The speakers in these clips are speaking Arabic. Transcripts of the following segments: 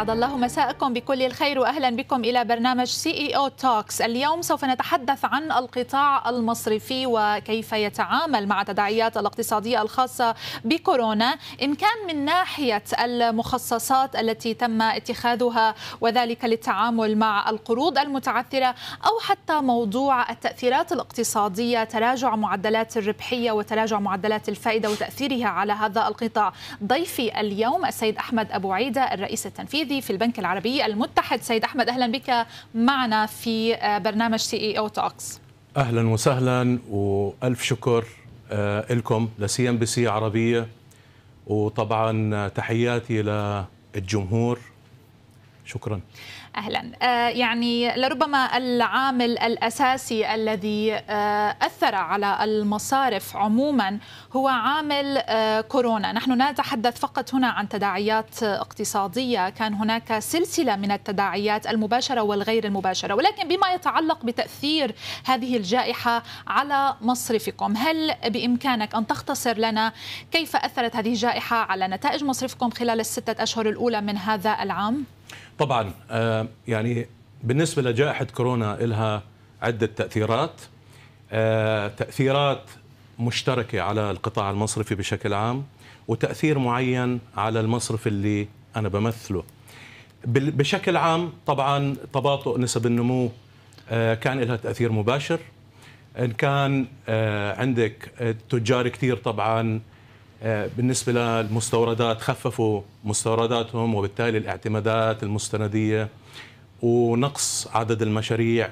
أسعد الله مساءكم بكل الخير وأهلا بكم إلى برنامج سي إي أو توكس اليوم سوف نتحدث عن القطاع المصرفي وكيف يتعامل مع تداعيات الاقتصادية الخاصة بكورونا إن كان من ناحية المخصصات التي تم اتخاذها وذلك للتعامل مع القروض المتعثرة أو حتى موضوع التأثيرات الاقتصادية تراجع معدلات الربحية وتراجع معدلات الفائدة وتأثيرها على هذا القطاع ضيفي اليوم السيد أحمد أبو عيدة الرئيس التنفيذي التنفيذي في البنك العربي المتحد سيد أحمد أهلا بك معنا في آه، برنامج سي اي او توكس أهلا وسهلا وألف شكر آه، لكم لسي ام بي سي عربية وطبعا تحياتي للجمهور شكرا اهلا آه، يعني لربما العامل الاساسي الذي آه، اثر على المصارف عموما هو عامل آه، كورونا نحن لا نتحدث فقط هنا عن تداعيات اقتصاديه كان هناك سلسله من التداعيات المباشره والغير المباشره ولكن بما يتعلق بتاثير هذه الجائحه على مصرفكم هل بامكانك ان تختصر لنا كيف اثرت هذه الجائحه على نتائج مصرفكم خلال السته اشهر الاولى من هذا العام طبعا آه، يعني بالنسبة لجائحة كورونا لها عدة تأثيرات آه، تأثيرات مشتركة على القطاع المصرفي بشكل عام وتأثير معين على المصرف اللي أنا بمثله بشكل عام طبعا تباطؤ نسب النمو آه، كان لها تأثير مباشر إن كان عندك تجار كثير طبعا آه، بالنسبة للمستوردات خففوا مستورداتهم وبالتالي الاعتمادات المستندية ونقص عدد المشاريع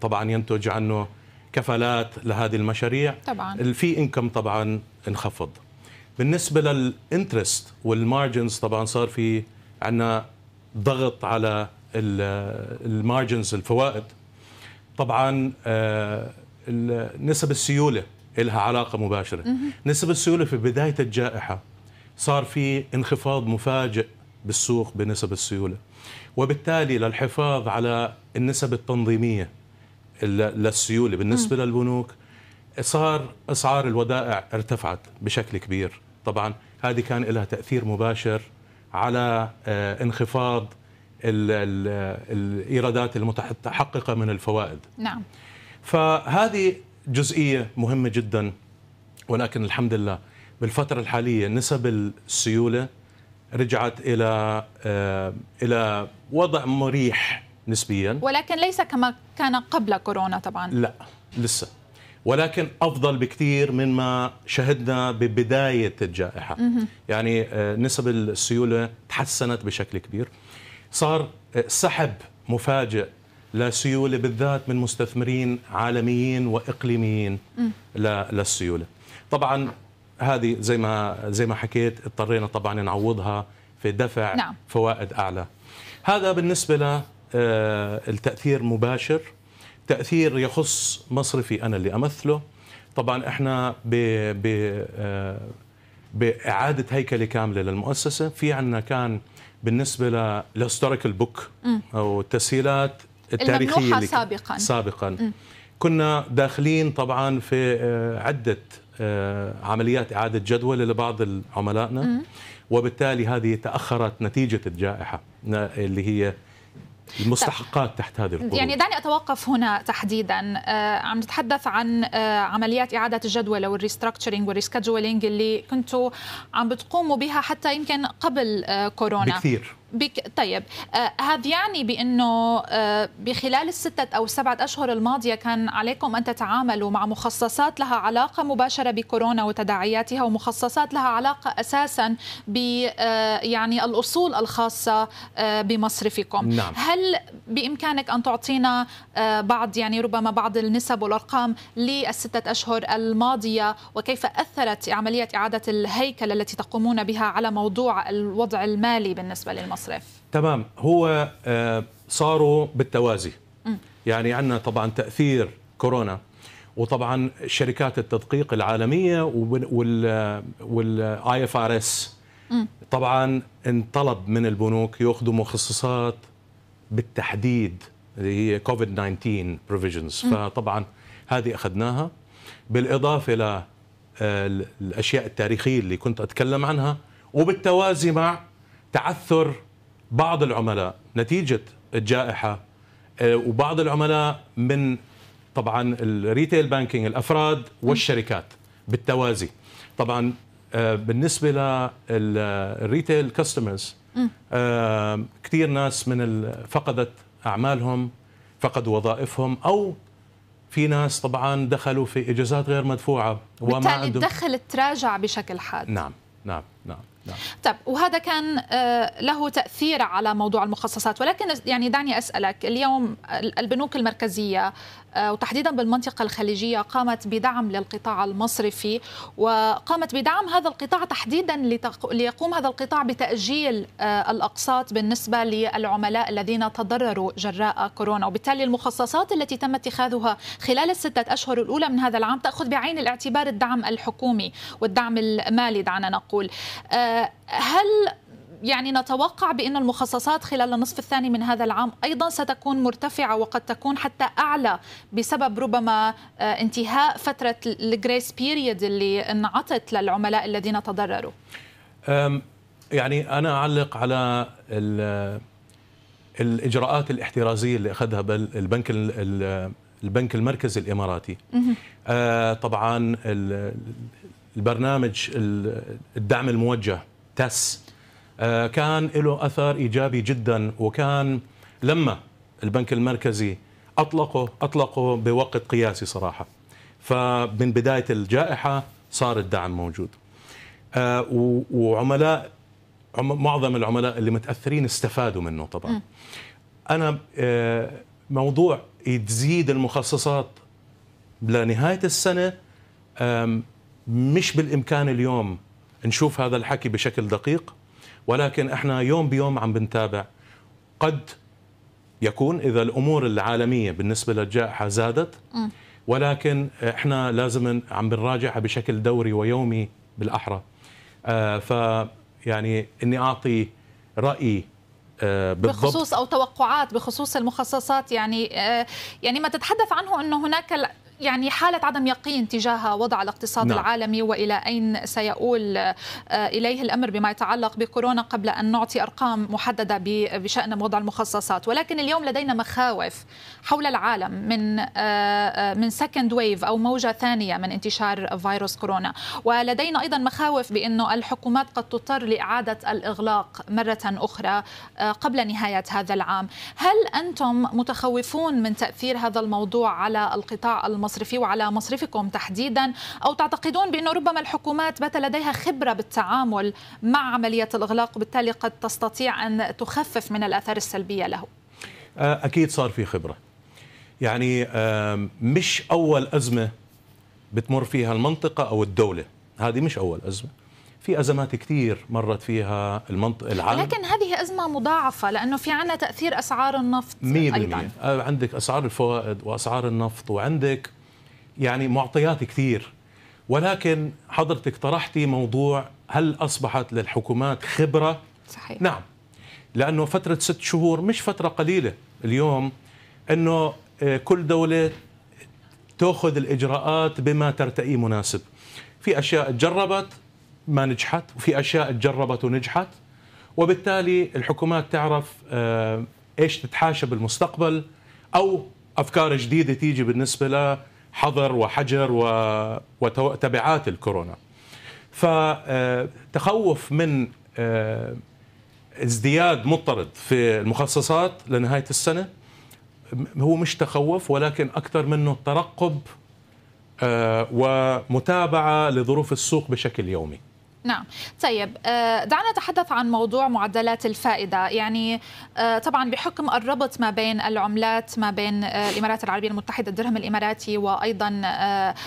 طبعا ينتج عنه كفالات لهذه المشاريع طبعا في انكم طبعا انخفض بالنسبة للانترست والمارجنز طبعا صار في عندنا ضغط على المارجنز الفوائد طبعا آه، نسب السيولة لها علاقه مباشره نسب السيوله في بدايه الجائحه صار في انخفاض مفاجئ بالسوق بنسب السيوله وبالتالي للحفاظ على النسب التنظيميه للسيوله بالنسبه للبنوك صار اسعار الودائع ارتفعت بشكل كبير طبعا هذه كان لها تاثير مباشر على آه، انخفاض الايرادات المتحققه من الفوائد نعم فهذه جزئيه مهمه جدا ولكن الحمد لله بالفتره الحاليه نسب السيوله رجعت الى آه، الى وضع مريح نسبيا ولكن ليس كما كان قبل كورونا طبعا لا لسه ولكن افضل بكثير مما شهدنا ببدايه الجائحه يعني آه، نسب السيوله تحسنت بشكل كبير صار آه، سحب مفاجئ لسيوله بالذات من مستثمرين عالميين واقليميين للسيوله. طبعا هذه زي ما زي ما حكيت اضطرينا طبعا نعوضها في دفع نعم. فوائد اعلى. هذا بالنسبه للتاثير آه، مباشر تاثير يخص مصرفي انا اللي امثله طبعا احنا ب آه، باعاده هيكله كامله للمؤسسه في عندنا كان بالنسبه للهستوريكال بوك او التسهيلات التاريخيه اللي سابقا سابقا م. كنا داخلين طبعا في آه، عده آه، عمليات اعاده جدوى لبعض عملائنا وبالتالي هذه تاخرت نتيجه الجائحه اللي هي المستحقات تحت هذه القروض يعني دعني أتوقف هنا تحديدا آه عم نتحدث عن آه عمليات إعادة الجدول الريستراكشرنج والريسكجولينج اللي كنتوا عم بتقوموا بها حتى يمكن قبل آه كورونا بكثير بك طيب آه، هذا يعني بانه آه، بخلال الستة او سبعة اشهر الماضيه كان عليكم ان تتعاملوا مع مخصصات لها علاقه مباشره بكورونا وتداعياتها ومخصصات لها علاقه اساسا ب آه، يعني الاصول الخاصه بمصرفكم نعم. هل بامكانك ان تعطينا بعض يعني ربما بعض النسب والارقام للستة اشهر الماضيه وكيف اثرت عمليه اعاده الهيكل التي تقومون بها على موضوع الوضع المالي بالنسبه للمصرف الإسراف تمام هو آه، صاروا بالتوازي يعني عندنا طبعا تأثير كورونا وطبعا شركات التدقيق العالميه والاي اف ار اس طبعا انطلب من البنوك ياخذوا مخصصات بالتحديد اللي هي كوفيد 19 بروفيجنز فطبعا هذه اخذناها بالاضافه الى آه، الاشياء التاريخيه اللي كنت اتكلم عنها وبالتوازي مع تعثر بعض العملاء نتيجه الجائحه آه، وبعض العملاء من طبعا الريتيل بانكينج الافراد والشركات بالتوازي طبعا آه، بالنسبه للريتيل كاستمرز كثير ناس من فقدت اعمالهم فقدوا وظائفهم او في ناس طبعا دخلوا في اجازات غير مدفوعه وما بالتالي الدخل تراجع بشكل حاد نعم نعم نعم نعم. طب وهذا كان آه، له تأثير على موضوع المخصصات ولكن يعني دعني أسألك اليوم البنوك المركزية آه، وتحديدا بالمنطقة الخليجية قامت بدعم للقطاع المصرفي وقامت بدعم هذا القطاع تحديدا ليقوم هذا القطاع بتأجيل آه، الأقساط بالنسبة للعملاء الذين تضرروا جراء كورونا وبالتالي المخصصات التي تم اتخاذها خلال الستة أشهر الأولى من هذا العام تأخذ بعين الاعتبار الدعم الحكومي والدعم المالي دعنا نقول هل يعني نتوقع بأن المخصصات خلال النصف الثاني من هذا العام أيضا ستكون مرتفعة وقد تكون حتى أعلى بسبب ربما آه، انتهاء فترة الجريس بيريد اللي انعطت للعملاء الذين تضرروا يعني أنا أعلق على الإجراءات الاحترازية اللي أخذها البنك البنك المركزي الإماراتي آه، طبعا البرنامج الدعم الموجه تس آه، كان له اثر ايجابي جدا وكان لما البنك المركزي اطلقه اطلقه بوقت قياسي صراحه فمن بدايه الجائحه صار الدعم موجود آه، وعملاء معظم العملاء اللي متاثرين استفادوا منه طبعا انا آه، موضوع تزيد المخصصات لنهايه السنه مش بالإمكان اليوم نشوف هذا الحكي بشكل دقيق ولكن احنا يوم بيوم عم بنتابع قد يكون اذا الامور العالميه بالنسبه للجائحه زادت ولكن احنا لازم عم بنراجعها بشكل دوري ويومي بالاحرى آه، ف يعني اني اعطي رايي آه، بالضبط. بخصوص او توقعات بخصوص المخصصات يعني آه، يعني ما تتحدث عنه انه هناك يعني حالة عدم يقين تجاه وضع الاقتصاد نعم. العالمي وإلى أين سيؤول آه، إليه الأمر بما يتعلق بكورونا قبل أن نعطي أرقام محددة بشأن وضع المخصصات ولكن اليوم لدينا مخاوف حول العالم من آه، آه، من سكند ويف أو موجة ثانية من انتشار فيروس كورونا ولدينا أيضا مخاوف بأنه الحكومات قد تضطر لإعادة الإغلاق مرة أخرى قبل نهاية هذا العام هل أنتم متخوفون من تأثير هذا الموضوع على القطاع المصرفي المصرفي وعلى مصرفكم تحديدا أو تعتقدون بانه ربما الحكومات بات لديها خبرة بالتعامل مع عملية الإغلاق وبالتالي قد تستطيع أن تخفف من الآثار السلبية له آه، أكيد صار في خبرة يعني مش أول أزمة بتمر فيها المنطقة أو الدولة هذه مش أول أزمة في ازمات كثير مرت فيها المنطقه العالم لكن هذه ازمه مضاعفه لانه في عندنا تاثير اسعار النفط 100% ايضا آه، عندك اسعار الفوائد واسعار النفط وعندك يعني معطيات كثير ولكن حضرتك طرحتي موضوع هل أصبحت للحكومات خبرة؟ صحيح نعم لأنه فترة ست شهور مش فترة قليلة اليوم أنه آه، كل دولة تأخذ الإجراءات بما ترتئي مناسب في أشياء تجربت ما نجحت وفي أشياء تجربت ونجحت وبالتالي الحكومات تعرف آه، ايش تتحاشى بالمستقبل او افكار جديده تيجي بالنسبه حظر وحجر وتبعات الكورونا فتخوف آه، من آه، ازدياد مضطرد في المخصصات لنهاية السنة هو مش تخوف ولكن أكثر منه ترقب آه، ومتابعة لظروف السوق بشكل يومي نعم طيب آه، دعنا نتحدث عن موضوع معدلات الفائدة يعني آه، طبعا بحكم الربط ما بين العملات ما بين آه، الإمارات العربية المتحدة الدرهم الإماراتي وأيضا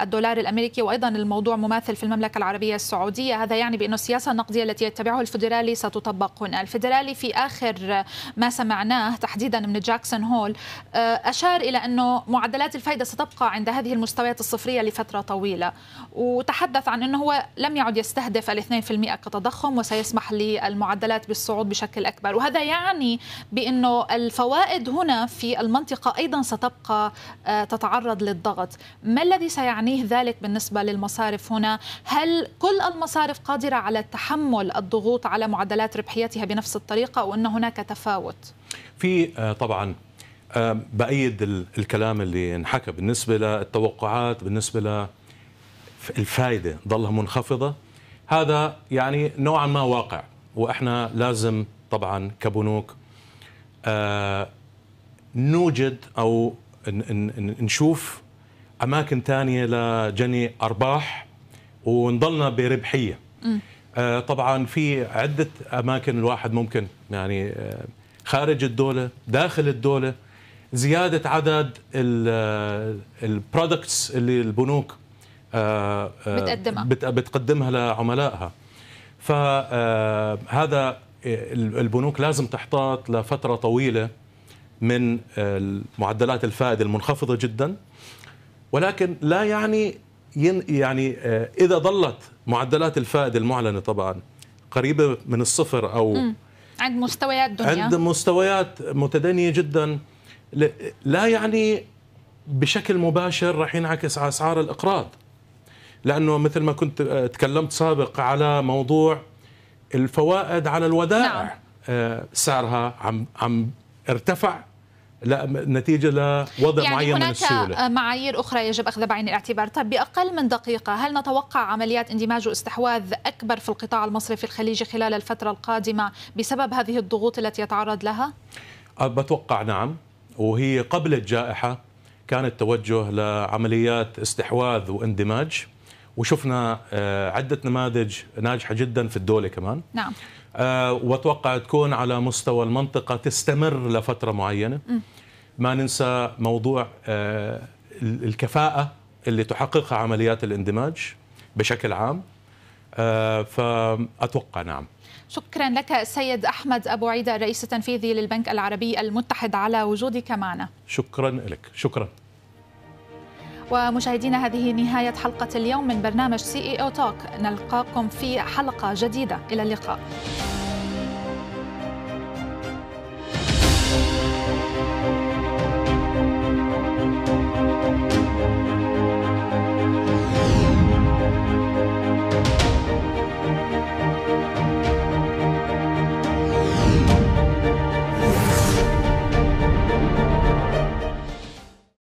الدولار الأمريكي وأيضا الموضوع مماثل في المملكة العربية السعودية هذا يعني بأن السياسة النقدية التي يتبعه الفدرالي ستطبق هنا الفدرالي في آخر ما سمعناه تحديدا من جاكسون هول أشار إلى أنه معدلات الفائدة ستبقى عند هذه المستويات الصفرية لفترة طويلة وتحدث عن أنه هو لم يعد يستهدف 2% كتضخم وسيسمح للمعدلات بالصعود بشكل أكبر وهذا يعني بأنه الفوائد هنا في المنطقة أيضا ستبقى آه، تتعرض للضغط ما الذي سيعنيه ذلك بالنسبة للمصارف هنا هل كل المصارف قادرة على تحمل الضغوط على معدلات ربحيتها بنفس الطريقة او ان هناك تفاوت في آه، طبعا آه، بأيد الكلام اللي انحكى بالنسبة للتوقعات بالنسبة للفائدة ظلها منخفضة هذا يعني نوعا ما واقع واحنا لازم طبعا كبنوك آه، نوجد او نشوف اماكن ثانيه لجني ارباح ونضلنا بربحيه آه، طبعا في عده اماكن الواحد ممكن يعني آه، خارج الدوله داخل الدوله زياده عدد البرودكتس اللي البنوك آه، آه، بتقدمها بتقدمها لعملائها فهذا آه، البنوك لازم تحتاط لفتره طويله من معدلات الفائده المنخفضه جدا ولكن لا يعني يعني اذا ظلت معدلات الفائده المعلنه طبعا قريبه من الصفر او عند مستويات دنيا عند مستويات متدنيه جدا لا يعني بشكل مباشر راح ينعكس على اسعار الاقراض لانه مثل ما كنت آه، تكلمت سابق على موضوع الفوائد على الودائع نعم. آه، سعرها عم عم ارتفع لا نتيجه لوضع يعني معين من السيوله هناك معايير اخرى يجب اخذها بعين الاعتبار طب باقل من دقيقه هل نتوقع عمليات اندماج واستحواذ اكبر في القطاع المصرفي الخليجي خلال الفتره القادمه بسبب هذه الضغوط التي يتعرض لها بتوقع نعم وهي قبل الجائحه كان التوجه لعمليات استحواذ واندماج وشفنا آه، عدة نماذج ناجحة جدا في الدولة كمان نعم آه، وأتوقع تكون على مستوى المنطقة تستمر لفترة معينة م. ما ننسى موضوع آه، الكفاءة اللي تحققها عمليات الاندماج بشكل عام فأتوقع نعم شكرا لك السيد أحمد أبو عيدة الرئيس التنفيذي للبنك العربي المتحد على وجودك معنا شكرا لك شكرا ومشاهدينا هذه نهاية حلقة اليوم من برنامج سي اي او توك نلقاكم في حلقة جديدة إلى اللقاء